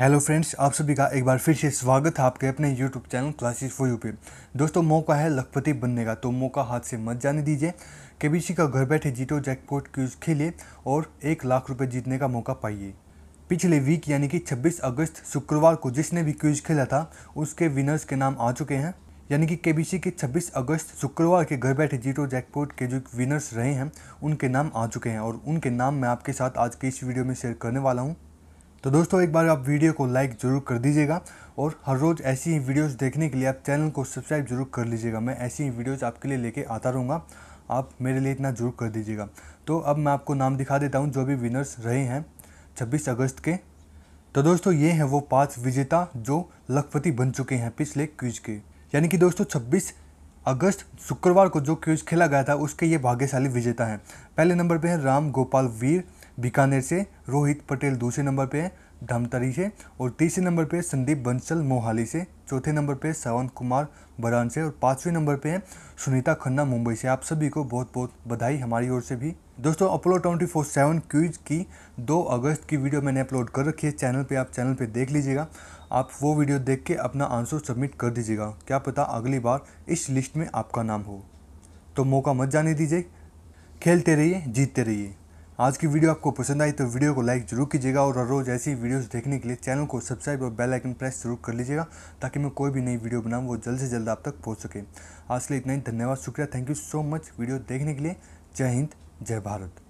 hello friends आप सभी का एक बार फिर से स्वागत है आपके अपने YouTube channel classes for you पे दोस्तों मौका है लखपति बनने का तो मौका हाथ से मत जाने दीजिए के का घर बैठे जीतो जैकपॉट क्यूज खेलिए और एक लाख रुपए जीतने का मौका पाइए पिछले वीक यानी कि 26 अगस्त शुक्रवार को जिसने भी क्यूज खेला था उसके विनर्स के नाम आ चुके हैं यानी कि सी के छब्बीस अगस्त शुक्रवार के घर बैठे जीटो जैकपॉट के जो विनर्स रहे हैं उनके नाम आ चुके हैं और उनके नाम मैं आपके साथ आज के इस वीडियो में शेयर करने वाला हूँ तो दोस्तों एक बार आप वीडियो को लाइक ज़रूर कर दीजिएगा और हर रोज़ ऐसी ही वीडियोस देखने के लिए आप चैनल को सब्सक्राइब जरूर कर लीजिएगा मैं ऐसी ही वीडियोस आपके लिए लेके आता रहूँगा आप मेरे लिए इतना जरूर कर दीजिएगा तो अब मैं आपको नाम दिखा देता हूँ जो भी विनर्स रहे हैं छब्बीस अगस्त के तो दोस्तों ये हैं वो पाँच विजेता जो लखपति बन चुके हैं पिछले क्विज के यानी कि दोस्तों छब्बीस अगस्त शुक्रवार को जो क्विज खेला गया था उसके ये भाग्यशाली विजेता हैं पहले नंबर पर हैं राम गोपाल वीर बीकानेर से रोहित पटेल दूसरे नंबर पे हैं धमतरी से और तीसरे नंबर पे संदीप बंसल मोहाली से चौथे नंबर पे सावंत कुमार बरान से और पाँचवें नंबर पे है सुनीता खन्ना मुंबई से आप सभी को बहुत बहुत बधाई हमारी ओर से भी दोस्तों अपोलो ट्वेंटी फोर सेवन क्यूज की दो अगस्त की वीडियो मैंने अपलोड कर रखी है चैनल पे आप चैनल पे देख लीजिएगा आप वो वीडियो देख के अपना आंसर सबमिट कर दीजिएगा क्या पता अगली बार इस लिस्ट में आपका नाम हो तो मौका मत जाने दीजिए खेलते रहिए जीतते रहिए आज की वीडियो आपको पसंद आई तो वीडियो को लाइक जरूर कीजिएगा और हर रोज़ ऐसी वीडियोस देखने के लिए चैनल को सब्सक्राइब और बेल आइकन प्रेस जरूर कर लीजिएगा ताकि मैं कोई भी नई वीडियो बनाऊँ वो जल्द से जल्द आप तक पहुँच सके आज के लिए इतना ही धन्यवाद शुक्रिया thank you so much video देखने के लिए जय हिंद जय भारत